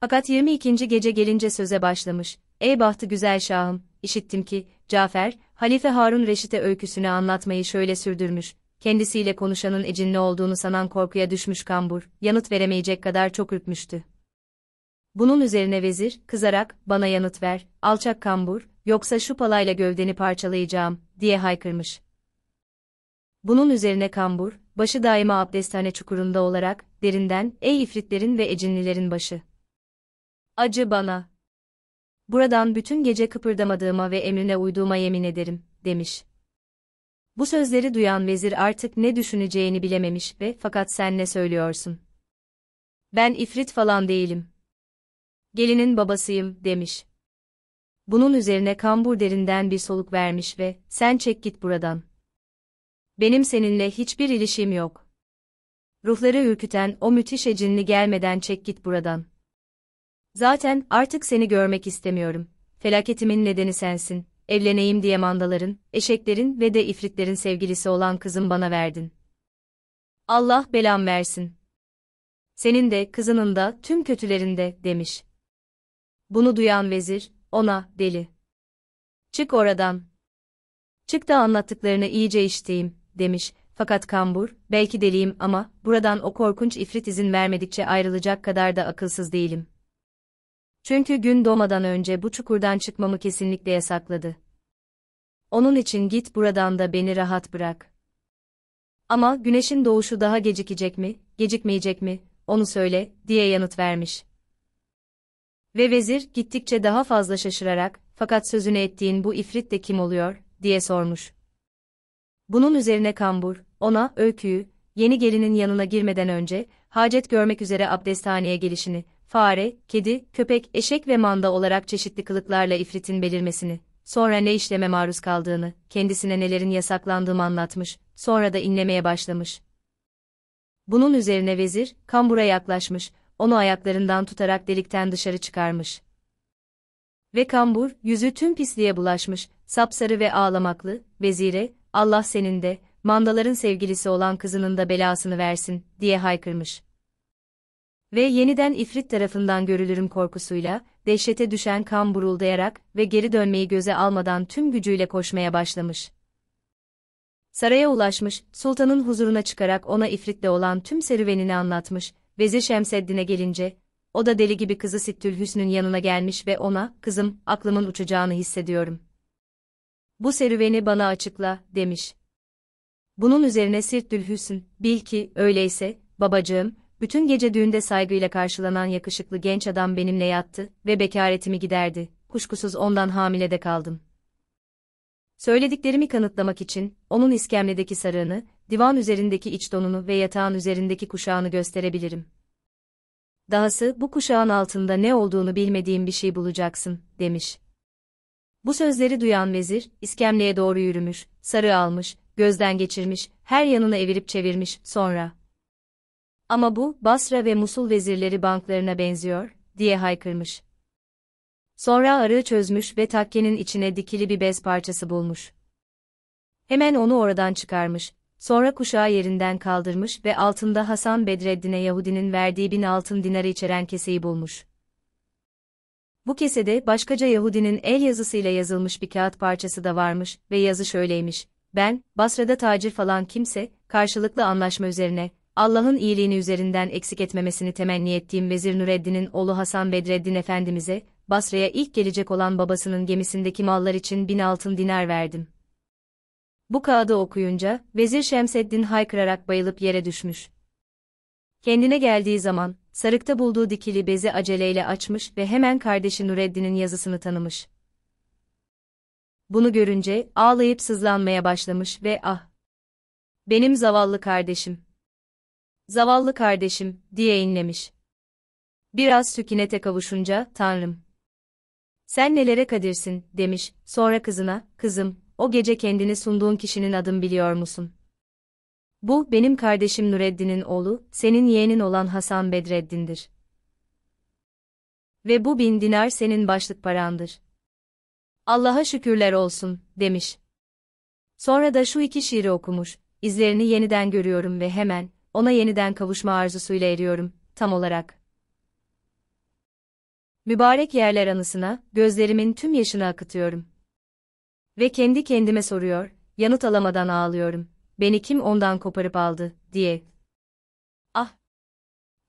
Fakat 22. gece gelince söze başlamış. Ey bahtı güzel şahım, işittim ki, Cafer, Halife Harun Reşit'e öyküsünü anlatmayı şöyle sürdürmüş. Kendisiyle konuşanın ecinli olduğunu sanan korkuya düşmüş kambur, yanıt veremeyecek kadar çok ürkmüştü. Bunun üzerine vezir, kızarak, bana yanıt ver, alçak kambur, yoksa şu palayla gövdeni parçalayacağım, diye haykırmış. Bunun üzerine kambur, başı daima abdesthane çukurunda olarak, derinden, ey ifritlerin ve ecinlilerin başı. Acı bana. Buradan bütün gece kıpırdamadığıma ve emrine uyduğuma yemin ederim, demiş. Bu sözleri duyan vezir artık ne düşüneceğini bilememiş ve fakat sen ne söylüyorsun? Ben ifrit falan değilim. Gelinin babasıyım, demiş. Bunun üzerine kambur derinden bir soluk vermiş ve sen çek git buradan. Benim seninle hiçbir ilişim yok. Ruhları ürküten o müthiş ecinli gelmeden çek git buradan.'' Zaten artık seni görmek istemiyorum. Felaketimin nedeni sensin. Evleneyim diye mandaların, eşeklerin ve de ifritlerin sevgilisi olan kızım bana verdin. Allah belam versin. Senin de, kızının da, tüm kötülerinde, demiş. Bunu duyan vezir, ona, deli. Çık oradan. Çık da anlattıklarını iyice işteyim, demiş. Fakat kambur, belki deliyim ama, buradan o korkunç ifrit izin vermedikçe ayrılacak kadar da akılsız değilim.'' Çünkü gün doğmadan önce bu çukurdan çıkmamı kesinlikle yasakladı. Onun için git buradan da beni rahat bırak. Ama güneşin doğuşu daha gecikecek mi, gecikmeyecek mi, onu söyle, diye yanıt vermiş. Ve vezir, gittikçe daha fazla şaşırarak, fakat sözünü ettiğin bu ifrit de kim oluyor, diye sormuş. Bunun üzerine kambur, ona, öyküyü, yeni gelinin yanına girmeden önce, hacet görmek üzere abdesthaneye gelişini, fare, kedi, köpek, eşek ve manda olarak çeşitli kılıklarla ifritin belirmesini, sonra ne işleme maruz kaldığını, kendisine nelerin yasaklandığını anlatmış, sonra da inlemeye başlamış. Bunun üzerine vezir, kambura yaklaşmış, onu ayaklarından tutarak delikten dışarı çıkarmış. Ve kambur, yüzü tüm pisliğe bulaşmış, sapsarı ve ağlamaklı, vezire, Allah senin de, mandaların sevgilisi olan kızının da belasını versin, diye haykırmış. Ve yeniden ifrit tarafından görülürüm korkusuyla, dehşete düşen kan buruldayarak ve geri dönmeyi göze almadan tüm gücüyle koşmaya başlamış. Saraya ulaşmış, sultanın huzuruna çıkarak ona ifritle olan tüm serüvenini anlatmış, Vezir Şemseddin'e gelince, o da deli gibi kızı Sittül Hüsn'ün yanına gelmiş ve ona, kızım, aklımın uçacağını hissediyorum. Bu serüveni bana açıkla, demiş. Bunun üzerine Sirtül Hüsn, bil ki, öyleyse, babacığım, bütün gece düğünde saygıyla karşılanan yakışıklı genç adam benimle yattı ve bekaretimi giderdi. Kuşkusuz ondan hamile de kaldım. Söylediklerimi kanıtlamak için onun iskemledeki sarığını, divan üzerindeki iç donunu ve yatağın üzerindeki kuşağını gösterebilirim. Dahası bu kuşağın altında ne olduğunu bilmediğim bir şey bulacaksın, demiş. Bu sözleri duyan vezir, iskemleye doğru yürümüş, sarığı almış, gözden geçirmiş, her yanını evirip çevirmiş, sonra ama bu, Basra ve Musul vezirleri banklarına benziyor, diye haykırmış. Sonra arığı çözmüş ve takkenin içine dikili bir bez parçası bulmuş. Hemen onu oradan çıkarmış, sonra kuşağı yerinden kaldırmış ve altında Hasan Bedreddin'e Yahudinin verdiği bin altın dinarı içeren keseyi bulmuş. Bu kesede başkaca Yahudinin el yazısıyla yazılmış bir kağıt parçası da varmış ve yazı şöyleymiş. Ben, Basra'da tacir falan kimse, karşılıklı anlaşma üzerine, Allah'ın iyiliğini üzerinden eksik etmemesini temenni ettiğim Vezir Nureddin'in oğlu Hasan Bedreddin Efendimiz'e, Basra'ya ilk gelecek olan babasının gemisindeki mallar için bin altın dinar verdim. Bu kağıdı okuyunca, Vezir Şemseddin haykırarak bayılıp yere düşmüş. Kendine geldiği zaman, sarıkta bulduğu dikili bezi aceleyle açmış ve hemen kardeşi Nureddin'in yazısını tanımış. Bunu görünce, ağlayıp sızlanmaya başlamış ve ah! Benim zavallı kardeşim! zavallı kardeşim, diye inlemiş. Biraz sükunete kavuşunca, Tanrım. Sen nelere kadirsin, demiş, sonra kızına, kızım, o gece kendini sunduğun kişinin adını biliyor musun? Bu, benim kardeşim Nureddin'in oğlu, senin yeğenin olan Hasan Bedreddin'dir. Ve bu bin dinar senin başlık parandır. Allah'a şükürler olsun, demiş. Sonra da şu iki şiiri okumuş, izlerini yeniden görüyorum ve hemen, ona yeniden kavuşma arzusuyla eriyorum, tam olarak. Mübarek yerler anısına, gözlerimin tüm yaşını akıtıyorum. Ve kendi kendime soruyor, yanıt alamadan ağlıyorum. Beni kim ondan koparıp aldı, diye. Ah!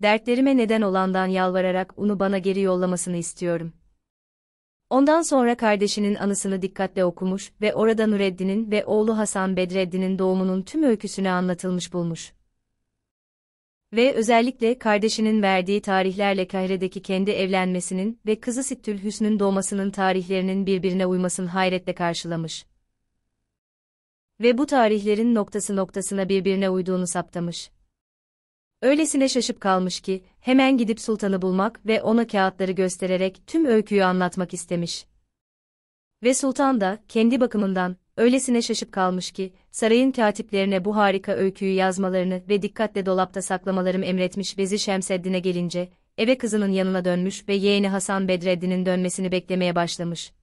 Dertlerime neden olandan yalvararak onu bana geri yollamasını istiyorum. Ondan sonra kardeşinin anısını dikkatle okumuş ve orada Nureddin'in ve oğlu Hasan Bedreddin'in doğumunun tüm öyküsünü anlatılmış bulmuş. Ve özellikle kardeşinin verdiği tarihlerle Kahire'deki kendi evlenmesinin ve kızı Sittül Hüsn'ün doğmasının tarihlerinin birbirine uymasını hayretle karşılamış. Ve bu tarihlerin noktası noktasına birbirine uyduğunu saptamış. Öylesine şaşıp kalmış ki, hemen gidip sultanı bulmak ve ona kağıtları göstererek tüm öyküyü anlatmak istemiş. Ve sultan da, kendi bakımından, öylesine şaşıp kalmış ki, sarayın katiplerine bu harika öyküyü yazmalarını ve dikkatle dolapta saklamalarını emretmiş Vezir Şemseddin'e gelince, eve kızının yanına dönmüş ve yeğeni Hasan Bedreddin'in dönmesini beklemeye başlamış.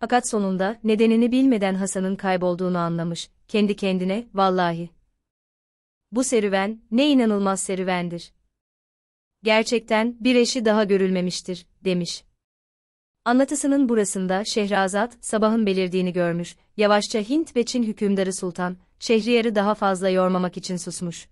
Fakat sonunda, nedenini bilmeden Hasan'ın kaybolduğunu anlamış, kendi kendine, vallahi. Bu serüven, ne inanılmaz serüvendir. Gerçekten, bir eşi daha görülmemiştir, demiş. Anlatısının burasında Şehrazat, sabahın belirdiğini görmüş, yavaşça Hint ve Çin hükümdarı Sultan, Şehriyar'ı daha fazla yormamak için susmuş.